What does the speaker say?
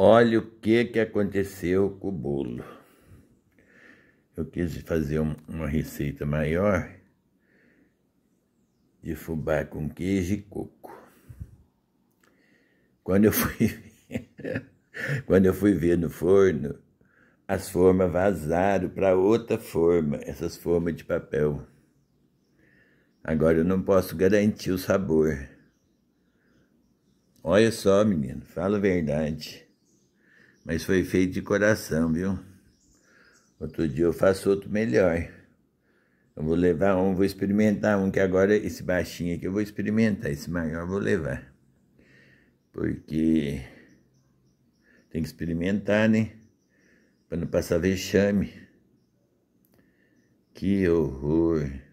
Olha o que, que aconteceu com o bolo. Eu quis fazer um, uma receita maior de fubá com queijo e coco. Quando eu fui quando eu fui ver no forno, as formas vazaram para outra forma, essas formas de papel. Agora eu não posso garantir o sabor. Olha só, menino, fala a verdade. Mas foi feito de coração, viu? Outro dia eu faço outro melhor. Eu vou levar um, vou experimentar um, que agora esse baixinho aqui eu vou experimentar, esse maior eu vou levar. Porque tem que experimentar, né? Para não passar vexame. Que horror!